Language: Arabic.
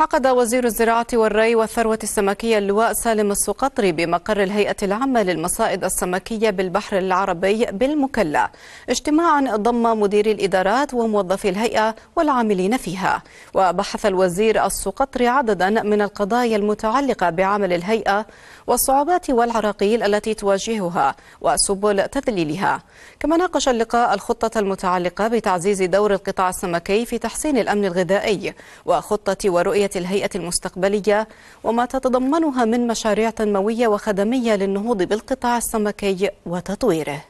عقد وزير الزراعة والري والثروة السمكية اللواء سالم السقطري بمقر الهيئة العامة للمصائد السمكية بالبحر العربي بالمكلا اجتماعا ضم مديري الإدارات وموظفي الهيئة والعاملين فيها وبحث الوزير السقطري عددا من القضايا المتعلقة بعمل الهيئة والصعوبات والعراقيل التي تواجهها وسبل تذليلها كما ناقش اللقاء الخطة المتعلقة بتعزيز دور القطاع السمكي في تحسين الأمن الغذائي وخطة ورؤية الهيئة المستقبلية وما تتضمنها من مشاريع تنموية وخدمية للنهوض بالقطاع السمكي وتطويره